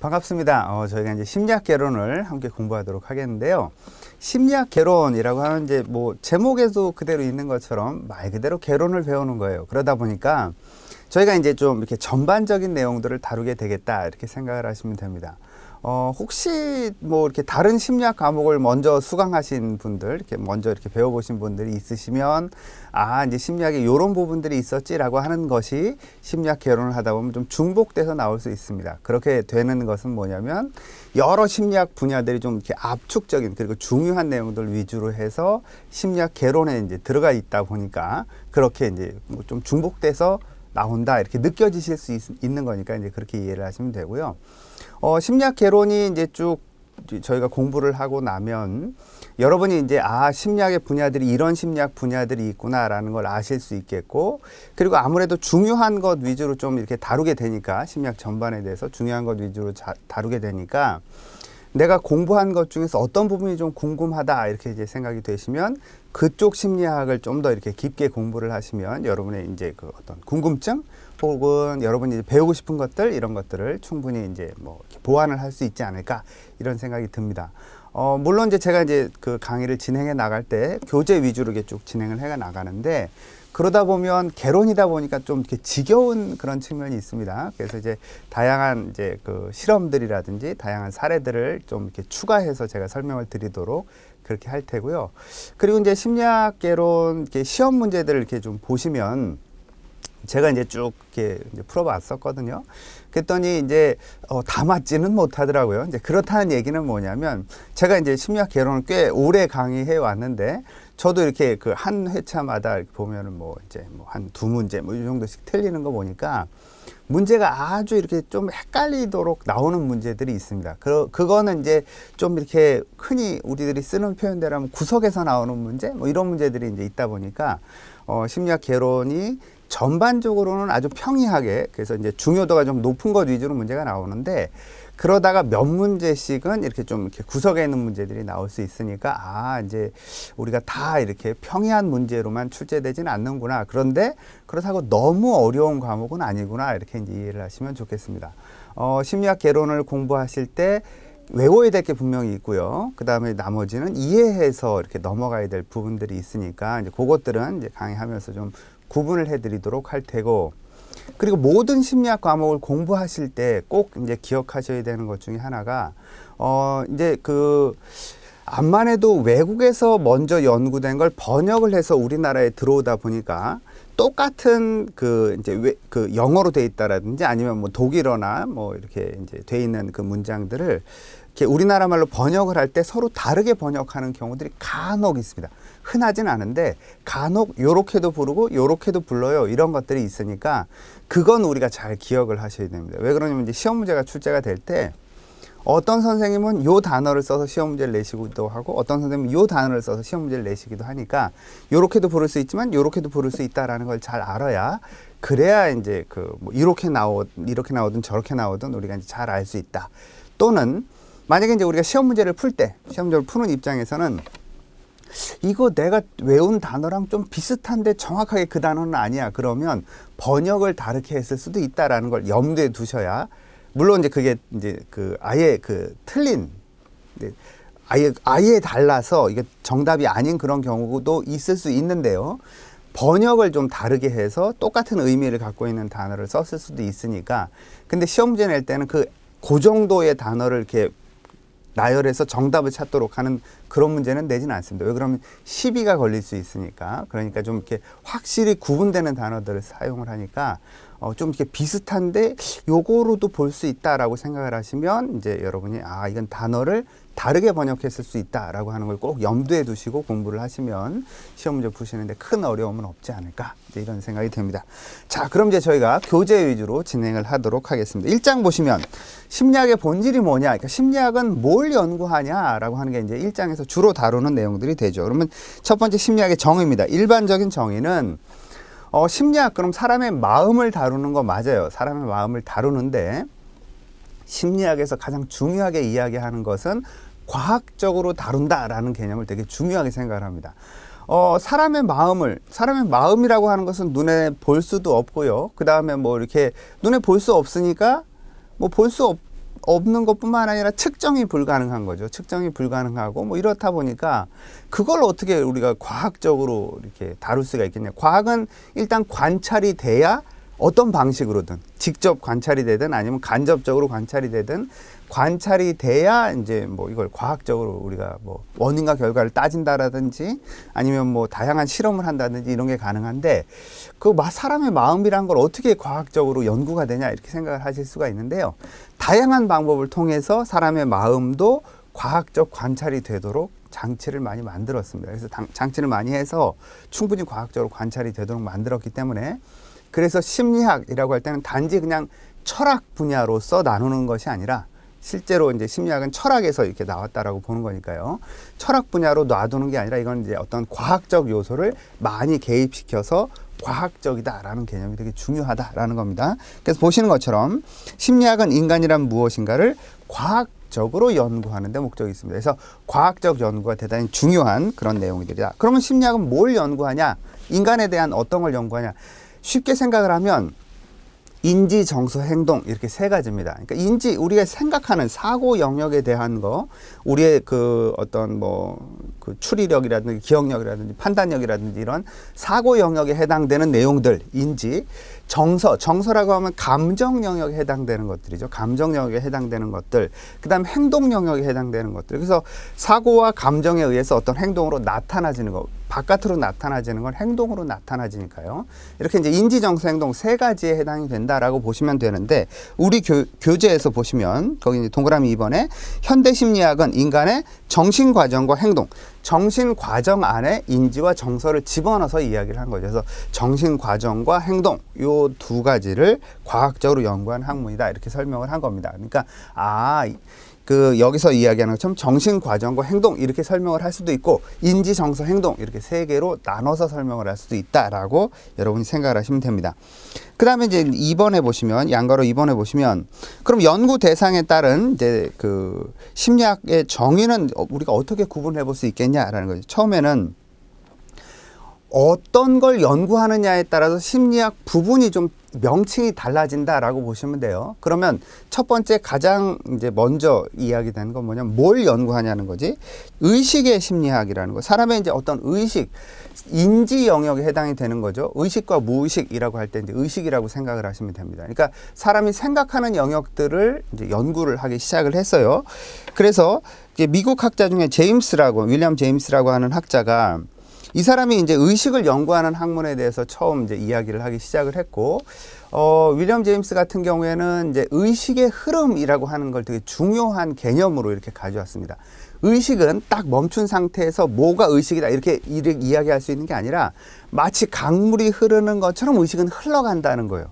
반갑습니다. 어, 저희가 이제 심리학 개론을 함께 공부하도록 하겠는데요. 심리학 개론이라고 하는 이제 뭐 제목에도 그대로 있는 것처럼 말 그대로 개론을 배우는 거예요. 그러다 보니까 저희가 이제 좀 이렇게 전반적인 내용들을 다루게 되겠다 이렇게 생각을 하시면 됩니다. 어, 혹시 뭐 이렇게 다른 심리학 과목을 먼저 수강하신 분들, 이렇게 먼저 이렇게 배워보신 분들이 있으시면, 아, 이제 심리학에 이런 부분들이 있었지라고 하는 것이 심리학 개론을 하다 보면 좀 중복돼서 나올 수 있습니다. 그렇게 되는 것은 뭐냐면, 여러 심리학 분야들이 좀 이렇게 압축적인, 그리고 중요한 내용들 위주로 해서 심리학 개론에 이제 들어가 있다 보니까, 그렇게 이제 뭐좀 중복돼서 나온다, 이렇게 느껴지실 수 있, 있는 거니까 이제 그렇게 이해를 하시면 되고요. 어, 심리학 개론이 이제 쭉 저희가 공부를 하고 나면 여러분이 이제 아 심리학의 분야들이 이런 심리학 분야들이 있구나라는 걸 아실 수 있겠고 그리고 아무래도 중요한 것 위주로 좀 이렇게 다루게 되니까 심리학 전반에 대해서 중요한 것 위주로 자, 다루게 되니까 내가 공부한 것 중에서 어떤 부분이 좀 궁금하다 이렇게 이제 생각이 되시면 그쪽 심리학을 좀 더 이렇게 깊게 공부를 하시면 여러분의 이제 그 어떤 궁금증 혹은 여러분이 배우고 싶은 것들 이런 것들을 충분히 이제 뭐 보완을 할 수 있지 않을까 이런 생각이 듭니다. 어, 물론 이제 제가 이제 그 강의를 진행해 나갈 때 교재 위주로 이렇게 쭉 진행을 해 나가는데 그러다 보면 개론이다 보니까 좀 이렇게 지겨운 그런 측면이 있습니다. 그래서 이제 다양한 이제 그 실험들이라든지 다양한 사례들을 좀 이렇게 추가해서 제가 설명을 드리도록 그렇게 할 테고요. 그리고 이제 심리학 개론 이렇게 시험 문제들을 이렇게 좀 보시면 제가 이제 쭉 이렇게 이제 풀어봤었거든요. 그랬더니 이제 어, 다 맞지는 못하더라고요. 이제 그렇다는 얘기는 뭐냐면 제가 이제 심리학 개론을 꽤 오래 강의해 왔는데 저도 이렇게 그 한 회차마다 보면은 뭐 이제 뭐 한 두 문제 뭐 이 정도씩 틀리는 거 보니까 문제가 아주 이렇게 좀 헷갈리도록 나오는 문제들이 있습니다. 그, 그거는 이제 좀 이렇게 흔히 우리들이 쓰는 표현대로 하면 구석에서 나오는 문제 뭐 이런 문제들이 이제 있다 보니까 어, 심리학 개론이 전반적으로는 아주 평이하게 그래서 이제 중요도가 좀 높은 것 위주로 문제가 나오는데 그러다가 몇 문제씩은 이렇게 좀 이렇게 구석에 있는 문제들이 나올 수 있으니까 아 이제 우리가 다 이렇게 평이한 문제로만 출제되지는 않는구나 그런데 그렇다고 너무 어려운 과목은 아니구나 이렇게 이제 이해를 하시면 좋겠습니다. 어, 심리학 개론을 공부하실 때 외워야 될 게 분명히 있고요. 그 다음에 나머지는 이해해서 이렇게 넘어가야 될 부분들이 있으니까 이제 그것들은 이제 강의하면서 좀 구분을 해드리도록 할 테고 그리고 모든 심리학 과목을 공부하실 때 꼭 이제 기억하셔야 되는 것 중에 하나가 어 이제 그 암만 해도 외국에서 먼저 연구된 걸 번역을 해서 우리나라에 들어오다 보니까 똑같은 그 이제 왜, 그 영어로 돼 있다라든지 아니면 뭐 독일어나 뭐 이렇게 이제 돼 있는 그 문장들을 이렇게 우리나라 말로 번역을 할 때 서로 다르게 번역하는 경우들이 간혹 있습니다. 흔하진 않은데 간혹 요렇게도 부르고 요렇게도 불러요 이런 것들이 있으니까 그건 우리가 잘 기억을 하셔야 됩니다. 왜 그러냐면 이제 시험 문제가 출제가 될때 어떤 선생님은 요 단어를 써서 시험 문제를 내시기도 하고 어떤 선생님은 요 단어를 써서 시험 문제를 내시기도 하니까 요렇게도 부를 수 있지만 요렇게도 부를 수 있다라는 걸 잘 알아야 그래야 이제 그뭐 이렇게 나오 이렇게 나오든 저렇게 나오든 우리가 이제 잘 알 수 있다. 또는 만약에 이제 우리가 시험 문제를 풀 때 시험 문제를 푸는 입장에서는 이거 내가 외운 단어랑 좀 비슷한데 정확하게 그 단어는 아니야. 그러면 번역을 다르게 했을 수도 있다라는 걸 염두에 두셔야 물론 이제 그게 이제 그 아예 그 틀린 아예 아예 달라서 이게 정답이 아닌 그런 경우도 있을 수 있는데요. 번역을 좀 다르게 해서 똑같은 의미를 갖고 있는 단어를 썼을 수도 있으니까 근데 시험 문제 낼 때는 그그 그 정도의 단어를 이렇게 나열해서 정답을 찾도록 하는 그런 문제는 내진 않습니다. 왜 그러면 시비가 걸릴 수 있으니까 그러니까 좀 이렇게 확실히 구분되는 단어들을 사용을 하니까 어, 좀 이렇게 비슷한데 요거로도 볼 수 있다라고 생각을 하시면 이제 여러분이 아 이건 단어를 다르게 번역했을 수 있다라고 하는 걸 꼭 염두에 두시고 공부를 하시면 시험 문제 푸시는데 큰 어려움은 없지 않을까 이런 제이 생각이 듭니다. 자, 그럼 이제 저희가 교재 위주로 진행을 하도록 하겠습니다. 1장 보시면 심리학의 본질이 뭐냐? 그러니까 심리학은 뭘 연구하냐라고 하는 게 이제 1장에서 주로 다루는 내용들이 되죠. 그러면 첫 번째 심리학의 정의입니다. 일반적인 정의는 어, 심리학 그럼 사람의 마음을 다루는 거 맞아요. 사람의 마음을 다루는데 심리학에서 가장 중요하게 이야기하는 것은 과학적으로 다룬다라는 개념을 되게 중요하게 생각을 합니다. 어, 사람의 마음을, 사람의 마음이라고 하는 것은 눈에 볼 수도 없고요. 그 다음에 뭐 이렇게 눈에 볼 수 없으니까 뭐 볼 수 없는 것 뿐만 아니라 측정이 불가능한 거죠. 측정이 불가능하고 뭐 이렇다 보니까 그걸 어떻게 우리가 과학적으로 이렇게 다룰 수가 있겠냐. 과학은 일단 관찰이 돼야 어떤 방식으로든 직접 관찰이 되든 아니면 간접적으로 관찰이 되든 관찰이 돼야 이제 뭐 이걸 과학적으로 우리가 뭐 원인과 결과를 따진다라든지 아니면 뭐 다양한 실험을 한다든지 이런 게 가능한데 그 사람의 마음이란 걸 어떻게 과학적으로 연구가 되냐 이렇게 생각을 하실 수가 있는데요. 다양한 방법을 통해서 사람의 마음도 과학적 관찰이 되도록 장치를 많이 만들었습니다. 그래서 장치를 많이 해서 충분히 과학적으로 관찰이 되도록 만들었기 때문에 그래서 심리학이라고 할 때는 단지 그냥 철학 분야로서 나누는 것이 아니라 실제로 이제 심리학은 철학에서 이렇게 나왔다라고 보는 거니까요. 철학 분야로 놔두는 게 아니라 이건 이제 어떤 과학적 요소를 많이 개입시켜서 과학적이다라는 개념이 되게 중요하다라는 겁니다. 그래서 보시는 것처럼 심리학은 인간이란 무엇인가를 과학적으로 연구하는 데 목적이 있습니다. 그래서 과학적 연구가 대단히 중요한 그런 내용이되다 그러면 심리학은 뭘 연구하냐? 인간에 대한 어떤 걸 연구하냐? 쉽게 생각을 하면 인지, 정서, 행동 이렇게 세 가지입니다. 그러니까 인지 우리가 생각하는 사고 영역에 대한 거, 우리의 그 어떤 뭐그 추리력이라든지 기억력이라든지 판단력이라든지 이런 사고 영역에 해당되는 내용들 인지, 정서, 정서라고 하면 감정 영역에 해당되는 것들이죠. 감정 영역에 해당되는 것들, 그다음 행동 영역에 해당되는 것들. 그래서 사고와 감정에 의해서 어떤 행동으로 나타나지는 것, 바깥으로 나타나지는 건 행동으로 나타나지니까요. 이렇게 이제 인지 정서 행동 세 가지에 해당이 된다라고 보시면 되는데 우리 교, 교재에서 보시면 거기 이제 동그라미 2번에 현대 심리학은 인간의 정신 과정과 행동 정신 과정 안에 인지와 정서를 집어넣어서 이야기를 한 거죠. 그래서 정신 과정과 행동 요 두 가지를 과학적으로 연구한 학문이다 이렇게 설명을 한 겁니다. 그러니까 아그 여기서 이야기하는 것처럼 정신 과정과 행동 이렇게 설명을 할 수도 있고 인지 정서 행동 이렇게 세 개로 나눠서 설명을 할 수도 있다라고 여러분이 생각을 하시면 됩니다. 그다음에 이제 2번에 보시면 양가로 2번에 보시면 그럼 연구 대상에 따른 이제 그 심리학의 정의는 우리가 어떻게 구분해 볼 수 있겠냐라는 거죠. 처음에는 어떤 걸 연구하느냐에 따라서 심리학 부분이 좀 명칭이 달라진다라고 보시면 돼요. 그러면 첫 번째 가장 이제 먼저 이야기되는 건 뭐냐면 뭘 연구하냐는 거지. 의식의 심리학이라는 거. 사람의 이제 어떤 의식, 인지 영역에 해당이 되는 거죠. 의식과 무의식이라고 할 때 이제 의식이라고 생각을 하시면 됩니다. 그러니까 사람이 생각하는 영역들을 이제 연구를 하기 시작을 했어요. 그래서 이제 미국 학자 중에 제임스라고 윌리엄 제임스라고 하는 학자가 이 사람이 이제 의식을 연구하는 학문에 대해서 처음 이제 이야기를 하기 시작을 했고 어, 윌리엄 제임스 같은 경우에는 이제 의식의 흐름이라고 하는 걸 되게 중요한 개념으로 이렇게 가져왔습니다. 의식은 딱 멈춘 상태에서 뭐가 의식이다 이렇게 이야기할 수 있는 게 아니라 마치 강물이 흐르는 것처럼 의식은 흘러간다는 거예요.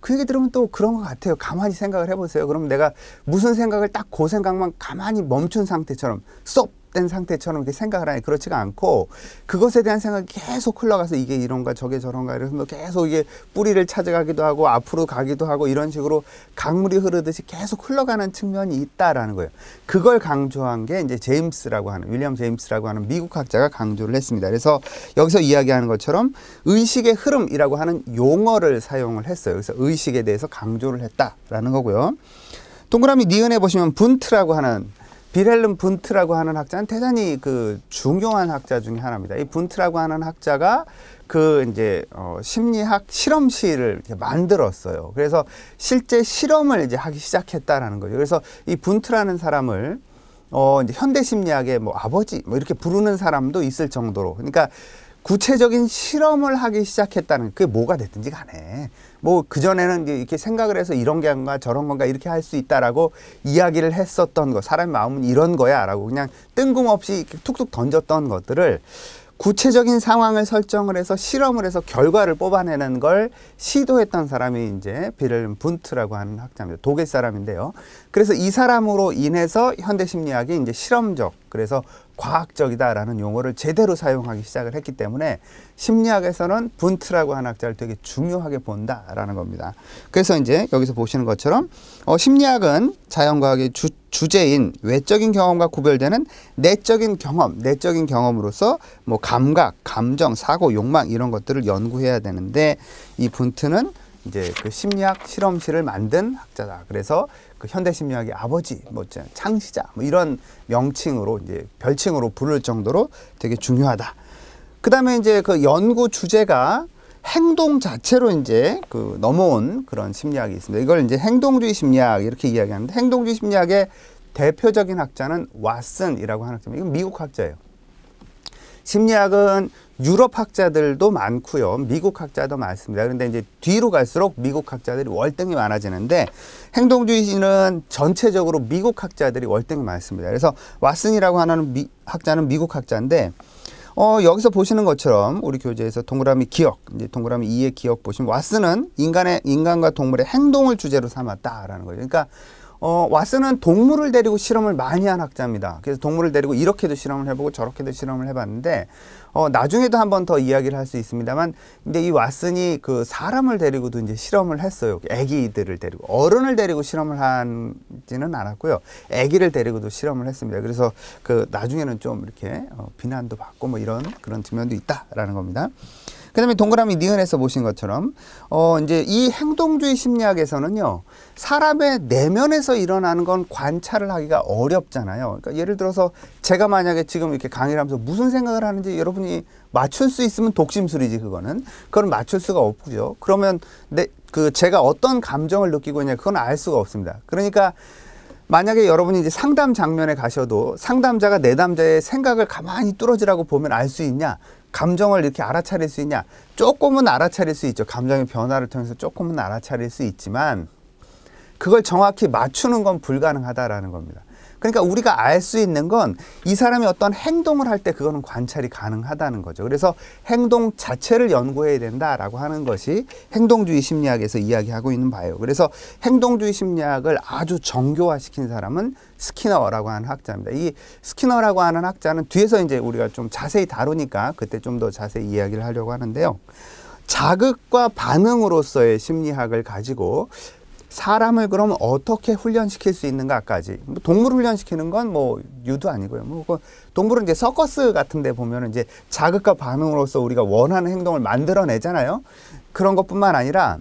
그 얘기 들으면 또 그런 것 같아요. 가만히 생각을 해보세요. 그럼 내가 무슨 생각을 딱 그 생각만 가만히 멈춘 상태처럼 쏙 위압된 상태처럼 이렇게 생각을 하니 그렇지가 않고 그것에 대한 생각이 계속 흘러가서 이게 이런가 저게 저런가 이래서 계속 이게 뿌리를 찾아가기도 하고 앞으로 가기도 하고 이런 식으로 강물이 흐르듯이 계속 흘러가는 측면이 있다라는 거예요. 그걸 강조한 게 이제 제임스라고 하는 윌리엄 제임스라고 하는 미국 학자가 강조를 했습니다. 그래서 여기서 이야기하는 것처럼 의식의 흐름이라고 하는 용어를 사용을 했어요. 그래서 의식에 대해서 강조를 했다라는 거고요. 동그라미 니은에 보시면 분트라고 하는 비렐름 분트라고 하는 학자는 대단히 그 중요한 학자 중에 하나입니다. 이 분트라고 하는 학자가 그 이제 어 심리학 실험실을 이렇게 만들었어요. 그래서 실제 실험을 이제 하기 시작했다라는 거죠. 그래서 이 분트라는 사람을 어 이제 현대 심리학의 뭐 아버지 뭐 이렇게 부르는 사람도 있을 정도로 그러니까 구체적인 실험을 하기 시작했다는 그게 뭐가 됐든지 간에 뭐 그전에는 이렇게 생각을 해서 이런 게 건가 저런 건가 이렇게 할 수 있다라고 이야기를 했었던 거 사람 의 마음은 이런 거야 라고 그냥 뜬금없이 툭툭 던졌던 것들을 구체적인 상황을 설정을 해서 실험을 해서 결과를 뽑아내는 걸 시도했던 사람이 이제 비렐름 분트라고 하는 학자입니다. 독일 사람인데요. 그래서 이 사람으로 인해서 현대 심리학이 이제 실험적 그래서 과학적이다라는 용어를 제대로 사용하기 시작을 했기 때문에 심리학에서는 분트라고 하는 학자를 되게 중요하게 본다라는 겁니다. 그래서 이제 여기서 보시는 것처럼 어, 심리학은 자연과학의 주, 주제인 외적인 경험과 구별되는 내적인 경험, 내적인 경험으로서 뭐 감각, 감정, 사고, 욕망 이런 것들을 연구해야 되는데 이 분트는 이제 그 심리학 실험실을 만든 학자다. 그래서 그 현대 심리학의 아버지, 뭐 창시자, 뭐 이런 명칭으로 이제 별칭으로 부를 정도로 되게 중요하다. 그다음에 이제 그 연구 주제가 행동 자체로 이제 그 넘어온 그런 심리학이 있습니다. 이걸 이제 행동주의 심리학 이렇게 이야기하는데 행동주의 심리학의 대표적인 학자는 왓슨이라고 하는 학자입니다. 이건 미국 학자예요. 심리학은 유럽 학자들도 많고요. 미국 학자도 많습니다. 그런데 이제 뒤로 갈수록 미국 학자들이 월등히 많아지는데 행동주의는 전체적으로 미국 학자들이 월등히 많습니다. 그래서 왓슨이라고 하는 미, 학자는 미국 학자인데 어, 여기서 보시는 것처럼 우리 교재에서 동그라미 기억, 이제 동그라미 2의 기억 보시면 왓슨은 인간의 인간과 동물의 행동을 주제로 삼았다라는 거죠. 그러니까 어, 왓슨은 동물을 데리고 실험을 많이 한 학자입니다. 그래서 동물을 데리고 이렇게도 실험을 해보고 저렇게도 실험을 해봤는데 어, 나중에도 한 번 더 이야기를 할 수 있습니다만 근데 이 왓슨이 그 사람을 데리고도 이제 실험을 했어요. 아기들을 데리고 어른을 데리고 실험을 한지는 않았고요. 아기를 데리고도 실험을 했습니다. 그래서 그 나중에는 좀 이렇게 어, 비난도 받고 뭐 이런 그런 측면도 있다라는 겁니다. 그다음에 동그라미 니은에서 보신 것처럼 어 이제 이 행동주의 심리학에서는요 사람의 내면에서 일어나는 건 관찰을 하기가 어렵잖아요. 그러니까 예를 들어서 제가 만약에 지금 이렇게 강의를 하면서 무슨 생각을 하는지 여러분이 당연히 맞출 수 있으면 독심술이지 그거는. 그걸 맞출 수가 없고요. 그러면 내 그 제가 어떤 감정을 느끼고 있냐 그건 알 수가 없습니다. 그러니까 만약에 여러분이 이제 상담 장면에 가셔도 상담자가 내담자의 생각을 가만히 뚫어지라고 보면 알 수 있냐? 감정을 이렇게 알아차릴 수 있냐? 조금은 알아차릴 수 있죠. 감정의 변화를 통해서 조금은 알아차릴 수 있지만 그걸 정확히 맞추는 건 불가능하다라는 겁니다. 그러니까 우리가 알 수 있는 건 이 사람이 어떤 행동을 할 때 그거는 관찰이 가능하다는 거죠. 그래서 행동 자체를 연구해야 된다라고 하는 것이 행동주의 심리학에서 이야기하고 있는 바예요. 그래서 행동주의 심리학을 아주 정교화시킨 사람은 스키너라고 하는 학자입니다. 이 스키너라고 하는 학자는 뒤에서 이제 우리가 좀 자세히 다루니까 그때 좀 더 자세히 이야기를 하려고 하는데요. 자극과 반응으로서의 심리학을 가지고 사람을 그럼 어떻게 훈련시킬 수 있는가까지. 뭐 동물 훈련시키는 건 뭐 유도 아니고요. 뭐 그 동물은 이제 서커스 같은 데보면 이제 자극과 반응으로서 우리가 원하는 행동을 만들어내잖아요. 그런 것뿐만 아니라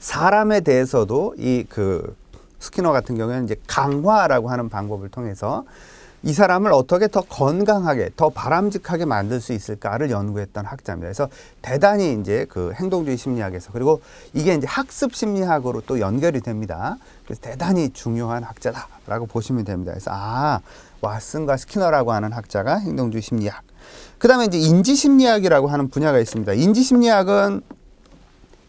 사람에 대해서도 이 그 스키너 같은 경우에는 이제 강화라고 하는 방법을 통해서 이 사람을 어떻게 더 건강하게, 더 바람직하게 만들 수 있을까를 연구했던 학자입니다. 그래서 대단히 이제 그 행동주의 심리학에서 그리고 이게 이제 학습 심리학으로 또 연결이 됩니다. 그래서 대단히 중요한 학자다라고 보시면 됩니다. 그래서 아, 왓슨과 스키너라고 하는 학자가 행동주의 심리학. 그다음에 이제 인지 심리학이라고 하는 분야가 있습니다. 인지 심리학은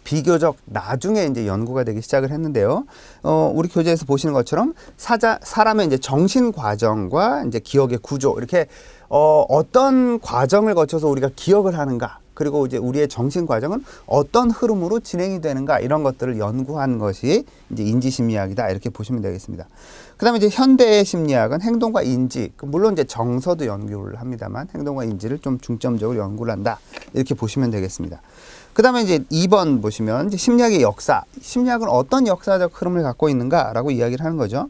비교적 나중에 이제 연구가 되기 시작을 했는데요. 어, 우리 교재에서 보시는 것처럼 사자, 사람의 이제 정신 과정과 이제 기억의 구조 이렇게 어, 어떤 과정을 거쳐서 우리가 기억을 하는가 그리고 이제 우리의 정신 과정은 어떤 흐름으로 진행이 되는가 이런 것들을 연구한 것이 이제 인지 심리학이다 이렇게 보시면 되겠습니다. 그다음에 이제 현대의 심리학은 행동과 인지 그 물론 이제 정서도 연구를 합니다만 행동과 인지를 좀 중점적으로 연구를 한다 이렇게 보시면 되겠습니다. 그 다음에 이제 2번 보시면 이제 심리학의 역사. 심리학은 어떤 역사적 흐름을 갖고 있는가라고 이야기를 하는 거죠.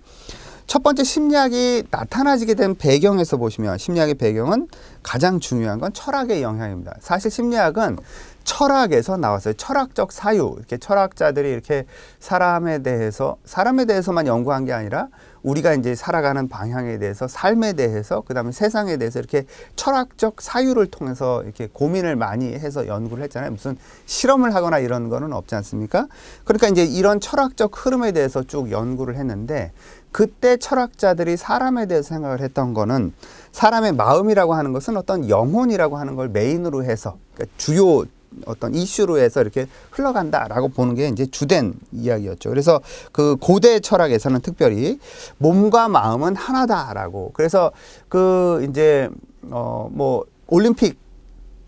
첫 번째 심리학이 나타나지게 된 배경에서 보시면 심리학의 배경은 가장 중요한 건 철학의 영향입니다. 사실 심리학은 철학에서 나왔어요. 철학적 사유. 이렇게 철학자들이 이렇게 사람에 대해서, 사람에 대해서만 연구한 게 아니라 우리가 이제 살아가는 방향에 대해서 삶에 대해서 그다음에 세상에 대해서 이렇게 철학적 사유를 통해서 이렇게 고민을 많이 해서 연구를 했잖아요. 무슨 실험을 하거나 이런 거는 없지 않습니까? 그러니까 이제 이런 철학적 흐름에 대해서 쭉 연구를 했는데 그때 철학자들이 사람에 대해서 생각을 했던 거는 사람의 마음이라고 하는 것은 어떤 영혼이라고 하는 걸 메인으로 해서 그러니까 주요 어떤 이슈로 해서 이렇게 흘러간다라고 보는 게 이제 주된 이야기였죠. 그래서 그 고대 철학에서는 특별히 몸과 마음은 하나다라고. 그래서 그 이제 어 뭐 올림픽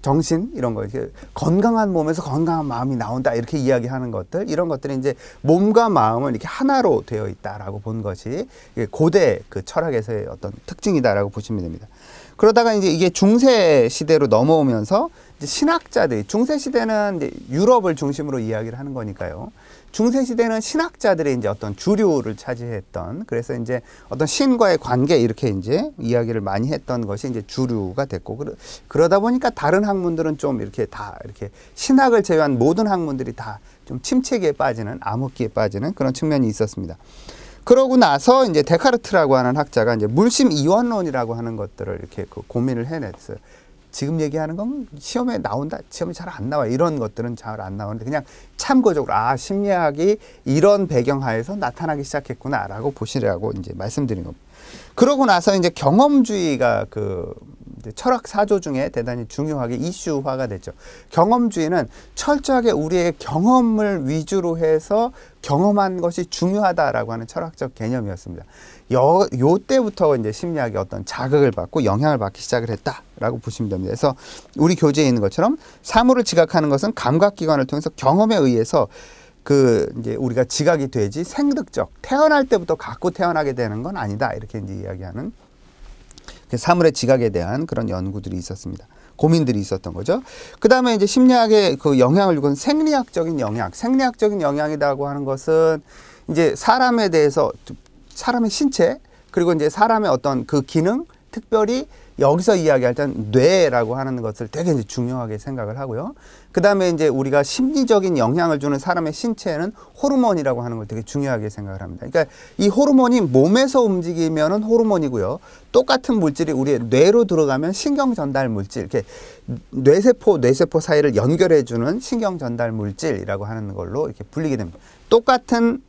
정신 이런 거 이렇게 건강한 몸에서 건강한 마음이 나온다 이렇게 이야기하는 것들 이런 것들이 이제 몸과 마음은 이렇게 하나로 되어 있다라고 본 것이 고대 그 철학에서의 어떤 특징이다라고 보시면 됩니다. 그러다가 이제 이게 중세 시대로 넘어오면서 신학자들이 중세 시대는 유럽을 중심으로 이야기를 하는 거니까요. 중세 시대는 신학자들의 이제 어떤 주류를 차지했던 그래서 이제 어떤 신과의 관계 이렇게 이제 이야기를 많이 했던 것이 이제 주류가 됐고 그러, 다 보니까 다른 학문들은 좀 이렇게 다 이렇게 신학을 제외한 모든 학문들이 다 좀 침체기에 빠지는 암흑기에 빠지는 그런 측면이 있었습니다. 그러고 나서 이제 데카르트라고 하는 학자가 이제 물심 이원론이라고 하는 것들을 이렇게 그 고민을 해냈어요. 지금 얘기하는 건 시험에 나온다, 시험에 잘 안 나와 이런 것들은 잘 안 나오는데 그냥 참고적으로 아 심리학이 이런 배경하에서 나타나기 시작했구나라고 보시라고 이제 말씀드린 겁니다. 그러고 나서 이제 경험주의가 그 이제 철학 사조 중에 대단히 중요하게 이슈화가 됐죠. 경험주의는 철저하게 우리의 경험을 위주로 해서 경험한 것이 중요하다라고 하는 철학적 개념이었습니다. 요, 요 때부터 이제 심리학이 어떤 자극을 받고 영향을 받기 시작을 했다라고 보시면 됩니다. 그래서 우리 교재에 있는 것처럼 사물을 지각하는 것은 감각기관을 통해서 경험에 의해서 그 이제 우리가 지각이 되지 생득적 태어날 때부터 갖고 태어나게 되는 건 아니다 이렇게 이제 이야기하는 그 사물의 지각에 대한 그런 연구들이 있었습니다. 고민들이 있었던 거죠. 그 다음에 이제 심리학의 그 영향을 이건 생리학적인 영향. 생리학적인 영향이라고 하는 것은 이제 사람에 대해서 사람의 신체 그리고 이제 사람의 어떤 그 기능 특별히 여기서 이야기할 때는 뇌라고 하는 것을 되게 이제 중요하게 생각을 하고요. 그 다음에 이제 우리가 심리적인 영향을 주는 사람의 신체에는 호르몬이라고 하는 걸 되게 중요하게 생각을 합니다. 그러니까 이 호르몬이 몸에서 움직이면은 호르몬이고요. 똑같은 물질이 우리의 뇌로 들어가면 신경 전달 물질, 이렇게 뇌세포, 뇌세포 사이를 연결해주는 신경 전달 물질이라고 하는 걸로 이렇게 불리게 됩니다. 똑같은,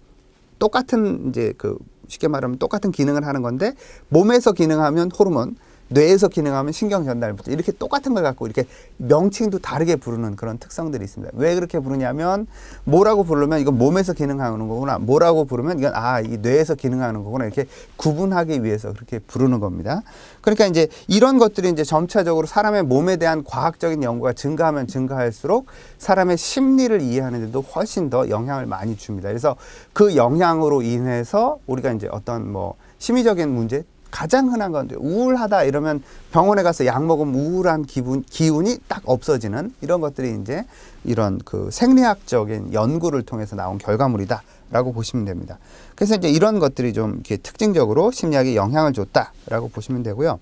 똑같은 이제 그 쉽게 말하면 똑같은 기능을 하는 건데 몸에서 기능하면 호르몬, 뇌에서 기능하면 신경 전달 부터 이렇게 똑같은 걸 갖고 이렇게 명칭도 다르게 부르는 그런 특성들이 있습니다. 왜 그렇게 부르냐면 뭐라고 부르면 이건 몸에서 기능하는 거구나. 뭐라고 부르면 이건 아, 이 뇌에서 기능하는 거구나. 이렇게 구분하기 위해서 그렇게 부르는 겁니다. 그러니까 이제 이런 것들이 이제 점차적으로 사람의 몸에 대한 과학적인 연구가 증가하면 증가할수록 사람의 심리를 이해하는 데도 훨씬 더 영향을 많이 줍니다. 그래서 그 영향으로 인해서 우리가 이제 어떤 뭐 심리적인 문제, 가장 흔한 건데 우울하다 이러면 병원에 가서 약 먹으면 우울한 기분 기운이 딱 없어지는 이런 것들이 이제 이런 그 생리학적인 연구를 통해서 나온 결과물이다라고 보시면 됩니다. 그래서 이제 이런 것들이 좀 이렇게 특징적으로 심리학에 영향을 줬다라고 보시면 되고요.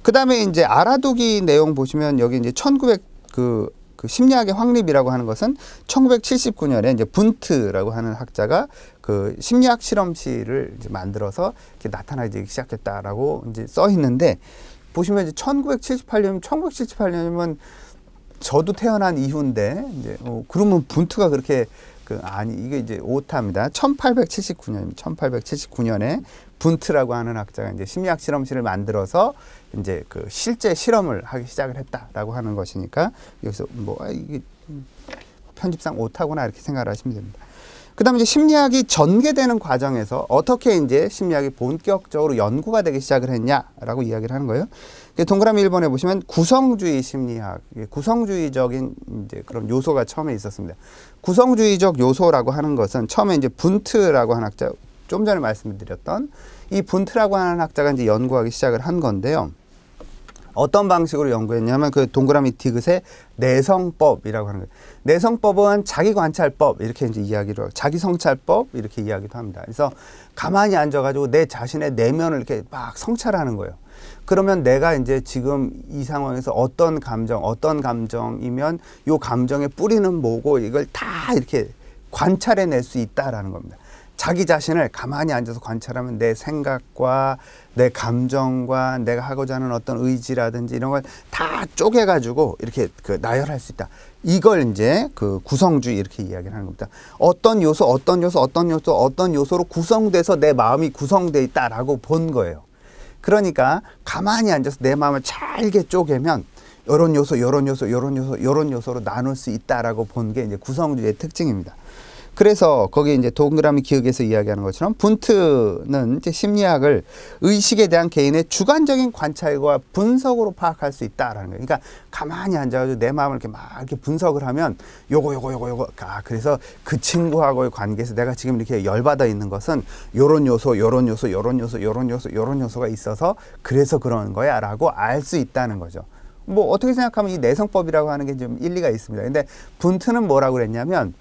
그다음에 이제 알아두기 내용 보시면 여기 이제 1900그 그 심리학의 확립이라고 하는 것은 1979년에 이제 분트라고 하는 학자가 그 심리학 실험실을 이제 만들어서 이렇게 나타나기 시작했다라고 이제 써 있는데 보시면 이제 1978년 1978년이면 저도 태어난 이후인데 이제 어, 그러면 분트가 그렇게 그 아니 이게 이제 오타입니다. 1879년 1879년에 분트라고 하는 학자가 이제 심리학 실험실을 만들어서 이제 그 실제 실험을 하기 시작을 했다라고 하는 것이니까 여기서 뭐 아, 이게 편집상 오타구나 이렇게 생각을 하시면 됩니다. 그다음에 이제 심리학이 전개되는 과정에서 어떻게 이제 심리학이 본격적으로 연구가 되기 시작을 했냐라고 이야기를 하는 거예요. 동그라미 1번에 보시면 구성주의 심리학, 구성주의적인 이제 그런 요소가 처음에 있었습니다. 구성주의적 요소라고 하는 것은 처음에 이제 분트라고 한 학자, 좀 전에 말씀드렸던 이 분트라고 하는 학자가 이제 연구하기 시작을 한 건데요. 어떤 방식으로 연구했냐면 그 동그라미 티긋의 내성법이라고 하는 거예요. 내성법은 자기 관찰법 이렇게 이제 이야기를 하고 자기 성찰법 이렇게 이야기도 합니다. 그래서 가만히 앉아가지고 내 자신의 내면을 이렇게 막 성찰하는 거예요. 그러면 내가 이제 지금 이 상황에서 어떤 감정, 어떤 감정이면 요 감정의 뿌리는 뭐고 이걸 다 이렇게 관찰해낼 수 있다라는 겁니다. 자기 자신을 가만히 앉아서 관찰하면 내 생각과 내 감정과 내가 하고자 하는 어떤 의지라든지 이런 걸 다 쪼개가지고 이렇게 그 나열할 수 있다. 이걸 이제 그 구성주의 이렇게 이야기를 하는 겁니다. 어떤 요소, 어떤 요소, 어떤 요소, 어떤 요소로 구성돼서 내 마음이 구성돼 있다라고 본 거예요. 그러니까 가만히 앉아서 내 마음을 잘게 쪼개면 이런 요소, 이런 요소, 이런 요소, 이런 요소로 나눌 수 있다라고 본 게 이제 구성주의의 특징입니다. 그래서 거기 이제 동그라미 기억에서 이야기하는 것처럼 분트는 이제 심리학을 의식에 대한 개인의 주관적인 관찰과 분석으로 파악할 수 있다라는 거예요. 그러니까 가만히 앉아가지고 내 마음을 이렇게 막 이렇게 분석을 하면 요거 요거 요거 요거 아 그래서 그 친구하고의 관계에서 내가 지금 이렇게 열받아 있는 것은 요런 요소 요런 요소 요런 요소 요런 요소 요런 요소가 있어서 그래서 그런 거야라고 알 수 있다는 거죠. 뭐 어떻게 생각하면 이 내성법이라고 하는 게 좀 일리가 있습니다. 근데 분트는 뭐라고 그랬냐면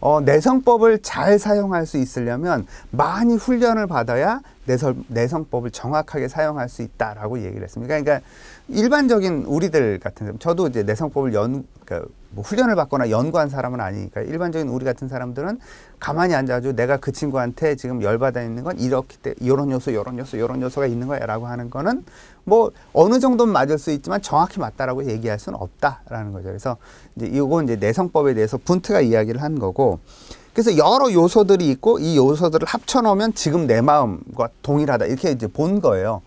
어, 내성법을 잘 사용할 수 있으려면 많이 훈련을 받아야 내성, 내성법을 정확하게 사용할 수 있다라고 얘기를 했습니다. 그러니까 일반적인 우리들 같은 사람, 저도 이제 내성법을 연, 그러니까 뭐 훈련을 받거나 연구한 사람은 아니니까 일반적인 우리 같은 사람들은 가만히 앉아가지고 내가 그 친구한테 지금 열받아 있는 건 이렇게 때, 이런 요소, 이런 요소, 이런 요소가 있는 거야 라고 하는 거는 뭐 어느 정도는 맞을 수 있지만 정확히 맞다라고 얘기할 수는 없다라는 거죠. 그래서 이제 이건 이제 내성법에 대해서 분트가 이야기를 한 거고 그래서 여러 요소들이 있고 이 요소들을 합쳐놓으면 지금 내 마음과 동일하다 이렇게 이제 본 거예요.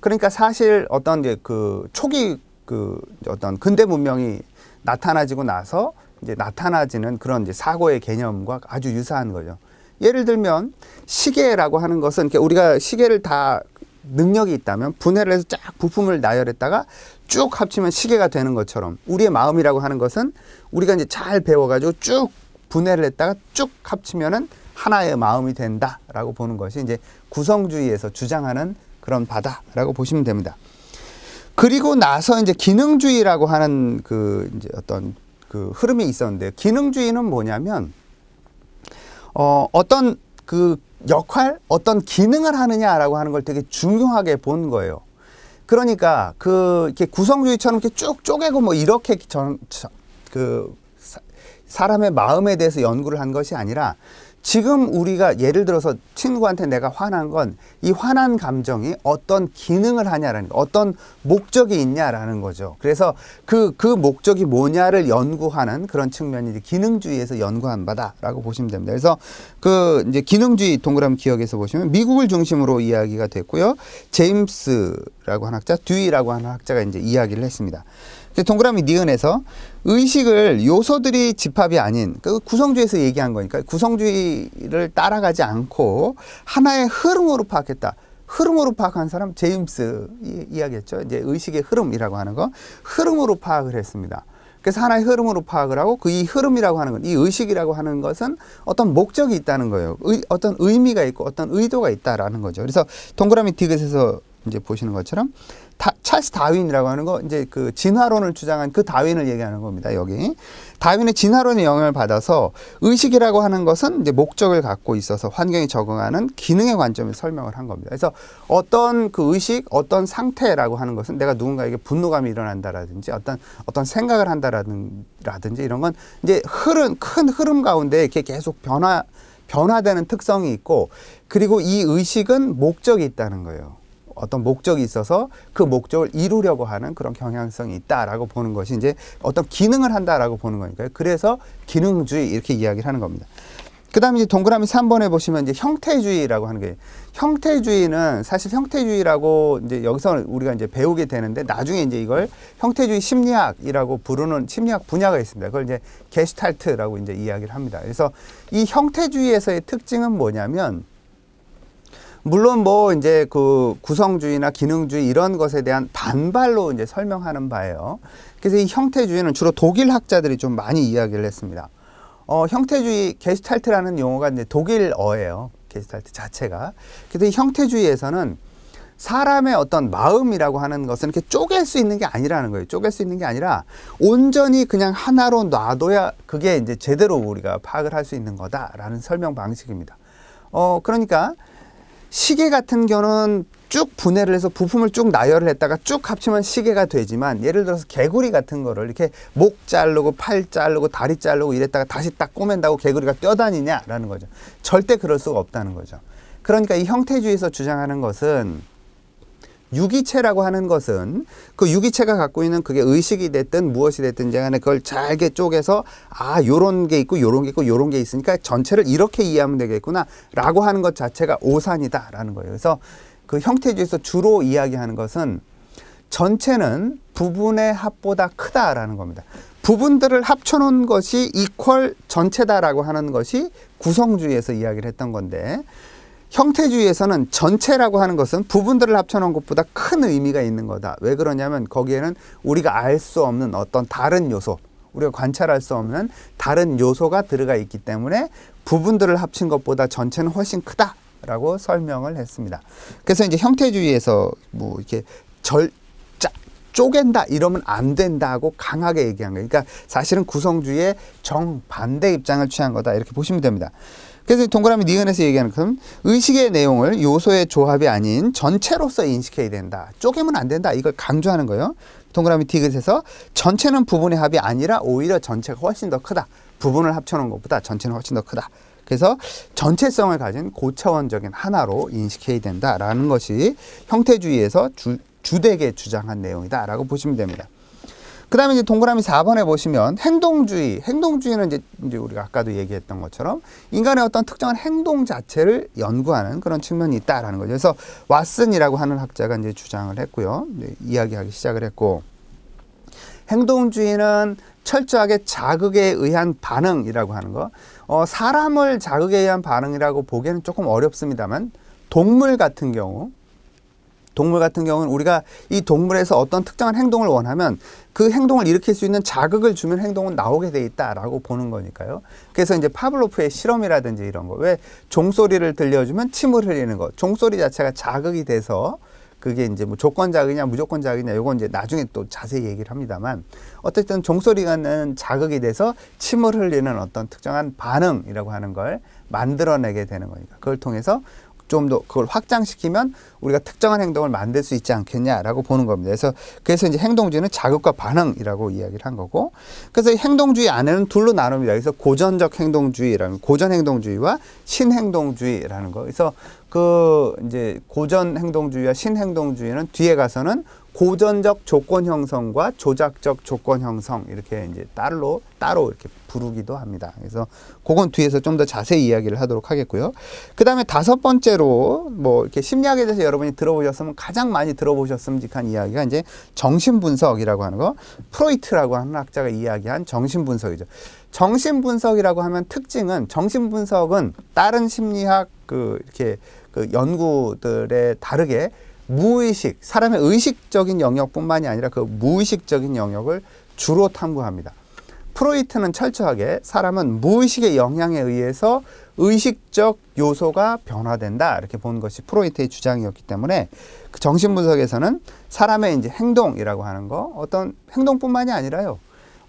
그러니까 사실 어떤 이제 그 초기 그 어떤 근대 문명이 나타나지고 나서 이제 나타나지는 그런 이제 사고의 개념과 아주 유사한 거죠. 예를 들면 시계라고 하는 것은 우리가 시계를 다 능력이 있다면 분해를 해서 쫙 부품을 나열했다가 쭉 합치면 시계가 되는 것처럼 우리의 마음이라고 하는 것은 우리가 이제 잘 배워가지고 쭉 분해를 했다가 쭉 합치면은 하나의 마음이 된다라고 보는 것이 이제 구성주의에서 주장하는 그런 바다라고 보시면 됩니다. 그리고 나서 이제 기능주의라고 하는 그 이제 어떤 그 흐름이 있었는데 기능주의는 뭐냐면 어 어떤 그 역할, 어떤 기능을 하느냐라고 하는 걸 되게 중요하게 본 거예요. 그러니까 그 이렇게 구성주의처럼 이렇게 쭉 쪼개고 뭐 이렇게 전그 사람의 마음에 대해서 연구를 한 것이 아니라 지금 우리가 예를 들어서 친구한테 내가 화난 건 이 화난 감정이 어떤 기능을 하냐라는 어떤 목적이 있냐라는 거죠. 그래서 그그 그 목적이 뭐냐를 연구하는 그런 측면이 기능주의에서 연구한 바다라고 보시면 됩니다. 그래서 그 이제 기능주의 동그라미 기억에서 보시면 미국을 중심으로 이야기가 됐고요. 제임스라고 하는 학자, 듀이라고 하는 학자가 이제 이야기를 했습니다. 동그라미 니은에서 의식을 요소들이 집합이 아닌 그 구성주에서 얘기한 거니까 구성주의를 따라가지 않고 하나의 흐름으로 파악했다. 흐름으로 파악한 사람 제임스 이야기했죠. 이제 의식의 흐름이라고 하는 거 흐름으로 파악을 했습니다. 그래서 하나의 흐름으로 파악을 하고 그 이 흐름이라고 하는 건 이 의식이라고 하는 것은 어떤 목적이 있다는 거예요. 의, 어떤 의미가 있고 어떤 의도가 있다라는 거죠. 그래서 동그라미 디귿에서 이제 보시는 것처럼 다, 찰스 다윈이라고 하는 거 이제 그 진화론을 주장한 그 다윈을 얘기하는 겁니다. 여기 다윈의 진화론의 영향을 받아서 의식이라고 하는 것은 이제 목적을 갖고 있어서 환경에 적응하는 기능의 관점에서 설명을 한 겁니다. 그래서 어떤 그 의식, 어떤 상태라고 하는 것은 내가 누군가에게 분노감이 일어난다라든지 어떤 어떤 생각을 한다라든지 이런 건 이제 흐른 큰 흐름 가운데 이렇게 계속 변화 변화되는 특성이 있고 그리고 이 의식은 목적이 있다는 거예요. 어떤 목적이 있어서 그 목적을 이루려고 하는 그런 경향성이 있다라고 보는 것이 이제 어떤 기능을 한다라고 보는 거니까요. 그래서 기능주의 이렇게 이야기를 하는 겁니다. 그다음에 이제 동그라미 3번에 보시면 이제 형태주의라고 하는 게 형태주의는 사실 형태주의라고 이제 여기서 우리가 이제 배우게 되는데 나중에 이제 이걸 형태주의 심리학이라고 부르는 심리학 분야가 있습니다. 그걸 이제 게슈탈트라고 이제 이야기를 합니다. 그래서 이 형태주의에서의 특징은 뭐냐면 물론 뭐 이제 그 구성주의나 기능주의 이런 것에 대한 반발로 이제 설명하는 바예요. 그래서 이 형태주의는 주로 독일 학자들이 좀 많이 이야기를 했습니다. 어, 형태주의 게스탈트라는 용어가 이제 독일어예요. 게스탈트 자체가. 그래서 이 형태주의에서는 사람의 어떤 마음이라고 하는 것은 이렇게 쪼갤 수 있는 게 아니라는 거예요. 쪼갤 수 있는 게 아니라 온전히 그냥 하나로 놔둬야 그게 이제 제대로 우리가 파악을 할 수 있는 거다라는 설명 방식입니다. 어, 그러니까 시계 같은 경우는 쭉 분해를 해서 부품을 쭉 나열을 했다가 쭉 합치면 시계가 되지만 예를 들어서 개구리 같은 거를 이렇게 목 자르고 팔 자르고 다리 자르고 이랬다가 다시 딱 꼬맨다고 개구리가 뛰어다니냐라는 거죠. 절대 그럴 수가 없다는 거죠. 그러니까 이 형태주의에서 주장하는 것은 유기체라고 하는 것은 그 유기체가 갖고 있는 그게 의식이 됐든 무엇이 됐든 간에 그걸 잘게 쪼개서 아 요런 게 있고 요런 게 있고 요런 게 있으니까 전체를 이렇게 이해하면 되겠구나라고 하는 것 자체가 오산이다라는 거예요. 그래서 그 형태주의에서 주로 이야기하는 것은 전체는 부분의 합보다 크다라는 겁니다. 부분들을 합쳐놓은 것이 이퀄 전체다라고 하는 것이 구성주의에서 이야기를 했던 건데 형태주의에서는 전체라고 하는 것은 부분들을 합쳐놓은 것보다 큰 의미가 있는 거다. 왜 그러냐면 거기에는 우리가 알 수 없는 어떤 다른 요소, 우리가 관찰할 수 없는 다른 요소가 들어가 있기 때문에 부분들을 합친 것보다 전체는 훨씬 크다라고 설명을 했습니다. 그래서 이제 형태주의에서 뭐 이렇게 절, 짜, 쪼갠다 이러면 안 된다고 강하게 얘기한 거예요. 그러니까 사실은 구성주의의 정반대 입장을 취한 거다 이렇게 보시면 됩니다. 그래서 동그라미 니은에서 네 얘기하는 그럼 의식의 내용을 요소의 조합이 아닌 전체로서 인식해야 된다. 쪼개면 안 된다. 이걸 강조하는 거예요. 동그라미 티귿에서 전체는 부분의 합이 아니라 오히려 전체가 훨씬 더 크다. 부분을 합쳐놓은 것보다 전체는 훨씬 더 크다. 그래서 전체성을 가진 고차원적인 하나로 인식해야 된다라는 것이 형태주의에서 주, 주되게 주장한 내용이다라고 보시면 됩니다. 그다음에 이제 동그라미 4번에 보시면 행동주의. 행동주의는 이제, 이제 우리가 아까도 얘기했던 것처럼 인간의 어떤 특정한 행동 자체를 연구하는 그런 측면이 있다라는 거죠. 그래서 왓슨이라고 하는 학자가 이제 주장을 했고요. 이제 이야기하기 시작을 했고 행동주의는 철저하게 자극에 의한 반응이라고 하는 거. 어, 사람을 자극에 의한 반응이라고 보기에는 조금 어렵습니다만 동물 같은 경우 동물 같은 경우는 우리가 이 동물에서 어떤 특정한 행동을 원하면 그 행동을 일으킬 수 있는 자극을 주면 행동은 나오게 돼 있다라고 보는 거니까요. 그래서 이제 파블로프의 실험이라든지 이런 거. 왜 종소리를 들려주면 침을 흘리는 거. 종소리 자체가 자극이 돼서 그게 이제 뭐 조건작이냐 무조건작이냐 요건 이제 나중에 또 자세히 얘기를 합니다만 어쨌든 종소리가는 자극이 돼서 침을 흘리는 어떤 특정한 반응이라고 하는 걸 만들어내게 되는 거니까 그걸 통해서 좀더 그걸 확장시키면 우리가 특정한 행동을 만들 수 있지 않겠냐라고 보는 겁니다. 그래서 그래서 이제 행동주의는 자극과 반응이라고 이야기를 한 거고 그래서 행동주의 안에는 둘로 나눕니다. 그래서 고전적 행동주의라는 고전 행동주의와 신행동주의라는 거. 그래서 그 이제 고전 행동주의와 신행동주의는 뒤에 가서는 고전적 조건 형성과 조작적 조건 형성 이렇게 이제 따로 따로 이렇게 부르기도 합니다. 그래서 그건 뒤에서 좀 더 자세히 이야기를 하도록 하겠고요. 그다음에 다섯 번째로 뭐 이렇게 심리학에 대해서 여러분이 들어보셨으면 가장 많이 들어보셨음직한 이야기가 이제 정신 분석이라고 하는 거. 프로이트라고 하는 학자가 이야기한 정신 분석이죠. 정신 분석이라고 하면 특징은 정신 분석은 다른 심리학 그 이렇게 그 연구들에 다르게 무의식, 사람의 의식적인 영역뿐만이 아니라 그 무의식적인 영역을 주로 탐구합니다. 프로이트는 철저하게 사람은 무의식의 영향에 의해서 의식적 요소가 변화된다 이렇게 본 것이 프로이트의 주장이었기 때문에 그 정신분석에서는 사람의 이제 행동이라고 하는 거 어떤 행동뿐만이 아니라요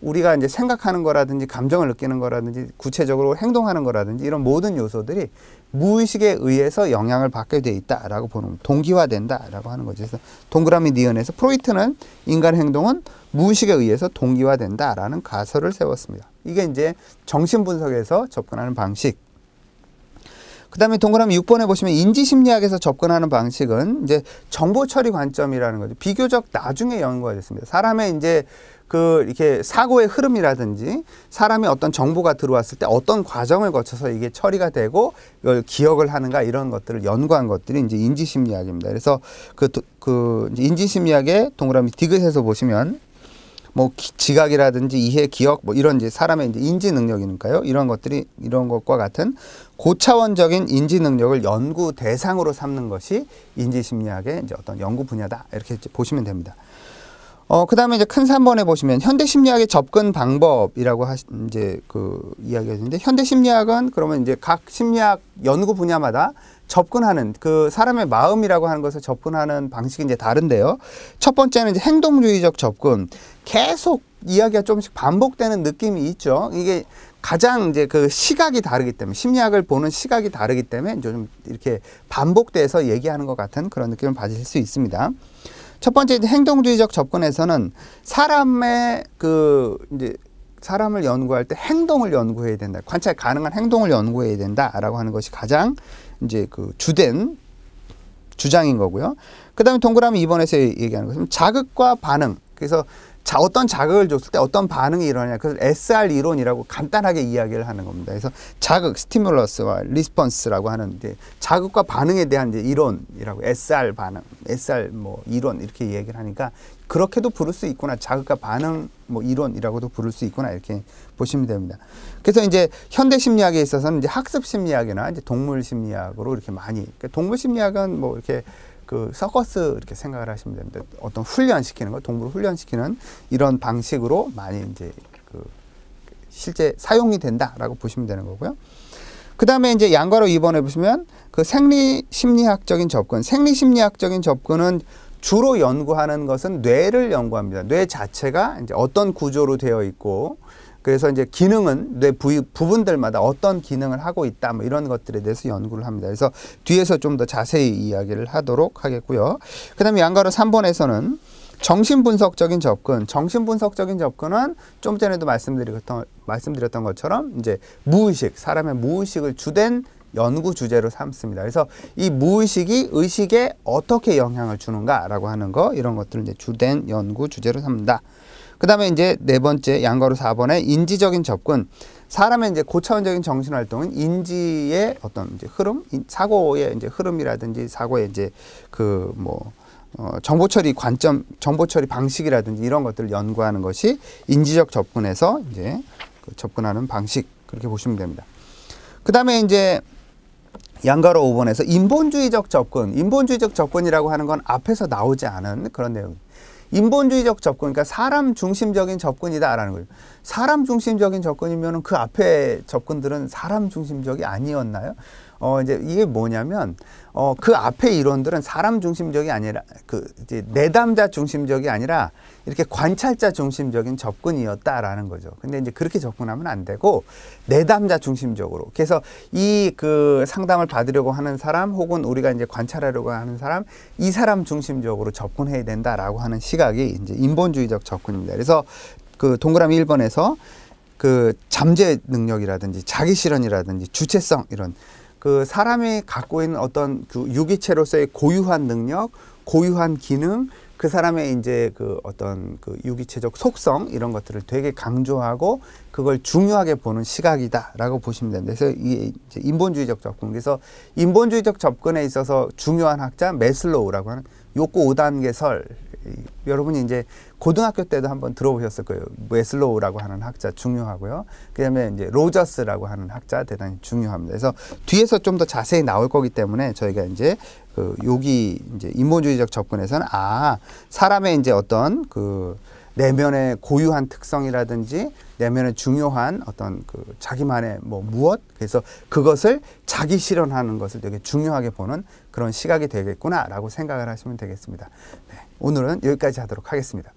우리가 이제 생각하는 거라든지 감정을 느끼는 거라든지 구체적으로 행동하는 거라든지 이런 모든 요소들이 무의식에 의해서 영향을 받게 돼 있다라고 보는 동기화된다라고 하는 거죠. 그래서 동그라미 니은에서 프로이트는 인간 행동은 무의식에 의해서 동기화된다라는 가설을 세웠습니다. 이게 이제 정신 분석에서 접근하는 방식. 그다음에 동그라미 6번에 보시면 인지 심리학에서 접근하는 방식은 이제 정보 처리 관점이라는 거죠. 비교적 나중에 연구가 됐습니다. 사람의 이제 그 이렇게 사고의 흐름이라든지 사람이 어떤 정보가 들어왔을 때 어떤 과정을 거쳐서 이게 처리가 되고 이걸 기억을 하는가 이런 것들을 연구한 것들이 이제 인지심리학입니다. 그래서 그, 그 인지심리학의 동그라미 디귿에서 보시면 뭐 지각이라든지 이해 기억 뭐 이런 이제 사람의 이제 인지 능력이니까요 이런 것들이 이런 것과 같은 고차원적인 인지 능력을 연구 대상으로 삼는 것이 인지 심리학의 이제 어떤 연구 분야다 이렇게 보시면 됩니다. 어, 그 다음에 이제 큰 3번에 보시면 현대 심리학의 접근 방법이라고 하시, 이제 그 이야기가 있는데 현대 심리학은 그러면 이제 각 심리학 연구 분야마다 접근하는 그 사람의 마음이라고 하는 것을 접근하는 방식이 이제 다른데요. 첫 번째는 이제 행동주의적 접근. 계속 이야기가 조금씩 반복되는 느낌이 있죠. 이게 가장 이제 그 시각이 다르기 때문에 심리학을 보는 시각이 다르기 때문에 좀 이렇게 반복돼서 얘기하는 것 같은 그런 느낌을 받으실 수 있습니다. 첫 번째 행동주의적 접근에서는 사람의 그 이제 사람을 연구할 때 행동을 연구해야 된다. 관찰 가능한 행동을 연구해야 된다라고 하는 것이 가장 이제 그 주된 주장인 거고요. 그다음에 동그라미 2번에서 얘기하는 것은 자극과 반응. 그래서 자, 어떤 자극을 줬을 때 어떤 반응이 일어나냐. 그걸 래 SR 이론이라고 간단하게 이야기를 하는 겁니다. 그래서 자극, 스티뮬러스와 리스폰스라고 하는 이제 자극과 반응에 대한 이제 이론이라고 SR 반응, SR 뭐 이론 이렇게 얘기를 하니까 그렇게도 부를 수 있구나. 자극과 반응 뭐 이론이라고도 부를 수 있구나. 이렇게 보시면 됩니다. 그래서 이제 현대 심리학에 있어서는 이제 학습 심리학이나 이제 동물 심리학으로 이렇게 많이 그러니까 동물 심리학은 뭐 이렇게 그 서커스 이렇게 생각을 하시면 됩니다. 어떤 훈련시키는 거, 동물을 훈련시키는 이런 방식으로 많이 이제 그 실제 사용이 된다라고 보시면 되는 거고요. 그 다음에 이제 양과로 입원해 보시면 그 생리 심리학적인 접근, 생리 심리학적인 접근은 주로 연구하는 것은 뇌를 연구합니다. 뇌 자체가 이제 어떤 구조로 되어 있고 그래서 이제 기능은 뇌 부위 부분들마다 어떤 기능을 하고 있다 뭐 이런 것들에 대해서 연구를 합니다. 그래서 뒤에서 좀 더 자세히 이야기를 하도록 하겠고요. 그다음에 양가로 3번에서는 정신분석적인 접근, 정신분석적인 접근은 좀 전에도 말씀드렸던, 말씀드렸던 것처럼 이제 무의식, 사람의 무의식을 주된 연구 주제로 삼습니다. 그래서 이 무의식이 의식에 어떻게 영향을 주는가라고 하는 거, 이런 것들을 이제 주된 연구 주제로 삼는다. 그 다음에 이제 네 번째 양가로 4번의 인지적인 접근. 사람의 이제 고차원적인 정신 활동은 인지의 어떤 이제 흐름, 사고의 이제 흐름이라든지 사고의 이제 그 뭐 어, 정보 처리 관점, 정보 처리 방식이라든지 이런 것들을 연구하는 것이 인지적 접근에서 이제 그 접근하는 방식 그렇게 보시면 됩니다. 그 다음에 이제 양가로 5번에서 인본주의적 접근, 인본주의적 접근이라고 하는 건 앞에서 나오지 않은 그런 내용. 인본주의적 접근, 그러니까 사람 중심적인 접근이다라는 거예요. 사람 중심적인 접근이면 그 앞에 접근들은 사람 중심적이 아니었나요? 어 이제 이게 뭐냐면 어 그 앞에 이론들은 사람 중심적이 아니라 그 이제 내담자 중심적이 아니라 이렇게 관찰자 중심적인 접근이었다라는 거죠. 근데 이제 그렇게 접근하면 안 되고 내담자 중심적으로. 그래서 이 그 상담을 받으려고 하는 사람 혹은 우리가 이제 관찰하려고 하는 사람 이 사람 중심적으로 접근해야 된다라고 하는 시각이 이제 인본주의적 접근입니다. 그래서 그 동그라미 일번에서그 잠재 능력이라든지 자기 실현이라든지 주체성 이런 그 사람이 갖고 있는 어떤 그 유기체로서의 고유한 능력, 고유한 기능, 그 사람의 이제 그 어떤 그 유기체적 속성 이런 것들을 되게 강조하고 그걸 중요하게 보는 시각이다라고 보시면 됩니다. 그래서 이 이제 인본주의적 접근. 그래서 인본주의적 접근에 있어서 중요한 학자 메슬로우라고 하는 욕구 5단계설 여러분이 이제 고등학교 때도 한번 들어보셨을 거예요. 웨슬로우라고 하는 학자 중요하고요. 그다음에 이제 로저스라고 하는 학자 대단히 중요합니다. 그래서 뒤에서 좀 더 자세히 나올 거기 때문에 저희가 이제 그 여기 이제 인본주의적 접근에서는 아 사람의 이제 어떤 그 내면의 고유한 특성이라든지 내면의 중요한 어떤 그 자기만의 뭐 무엇 그래서 그것을 자기 실현하는 것을 되게 중요하게 보는 그런 시각이 되겠구나라고 생각을 하시면 되겠습니다. 네. 오늘은 여기까지 하도록 하겠습니다.